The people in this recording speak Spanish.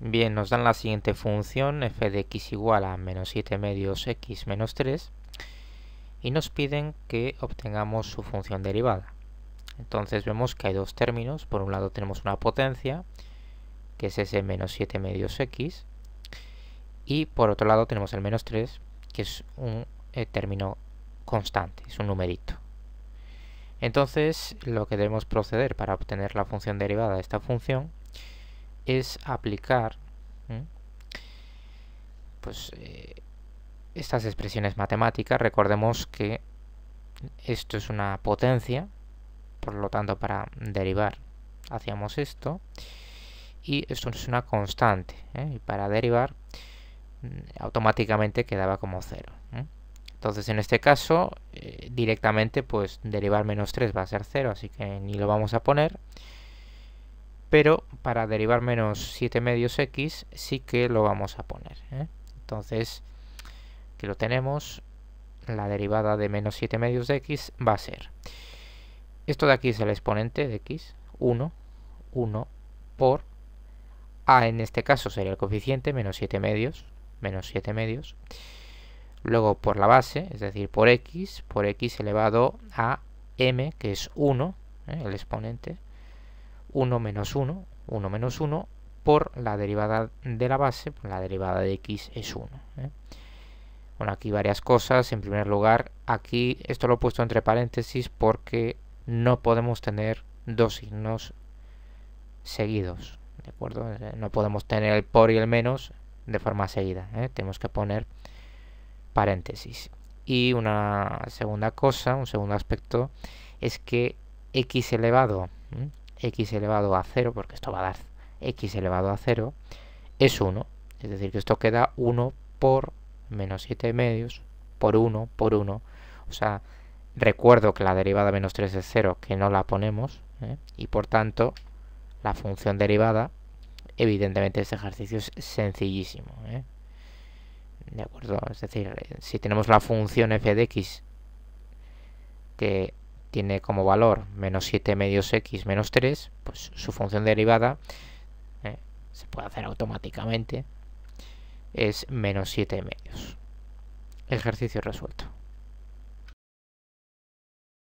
Bien, nos dan la siguiente función, f de x igual a menos 7 medios x menos 3, y nos piden que obtengamos su función derivada. Entonces vemos que hay dos términos, por un lado tenemos una potencia, que es ese menos 7 medios x, y por otro lado tenemos el menos 3, que es un eh, término constante, es un numerito. Entonces lo que debemos proceder para obtener la función derivada de esta función es aplicar pues, eh, estas expresiones matemáticas. Recordemos que esto es una potencia, por lo tanto para derivar hacíamos esto. Y esto es una constante. ¿eh? Y para derivar mm, automáticamente quedaba como cero. Entonces en este caso eh, directamente pues derivar menos 3 va a ser cero así que ni lo vamos a poner pero para derivar menos 7 medios x sí que lo vamos a poner. ¿eh? Entonces, que lo tenemos, la derivada de menos 7 medios de x va a ser, esto de aquí es el exponente de x, 1, 1 por a, en este caso sería el coeficiente, menos 7 medios, menos 7 medios, luego por la base, es decir, por x, por x elevado a m, que es 1, ¿eh? el exponente, 1 menos 1, 1 menos 1, por la derivada de la base, la derivada de x es 1. ¿eh? Bueno, aquí varias cosas. En primer lugar, aquí esto lo he puesto entre paréntesis porque no podemos tener dos signos seguidos. ¿De acuerdo? Eh, no podemos tener el por y el menos de forma seguida. ¿eh? Tenemos que poner paréntesis. Y una segunda cosa, un segundo aspecto, es que x elevado x elevado a 0, porque esto va a dar x elevado a 0, es 1. Es decir, que esto queda 1 por menos 7 medios, por 1, por 1. O sea, recuerdo que la derivada menos 3 es 0, que no la ponemos, ¿eh? y por tanto, la función derivada, evidentemente este ejercicio es sencillísimo. ¿eh? ¿De acuerdo? Es decir, si tenemos la función f de x, que tiene como valor menos 7 medios x menos 3, pues su función derivada eh, se puede hacer automáticamente, es menos 7 medios. Ejercicio resuelto.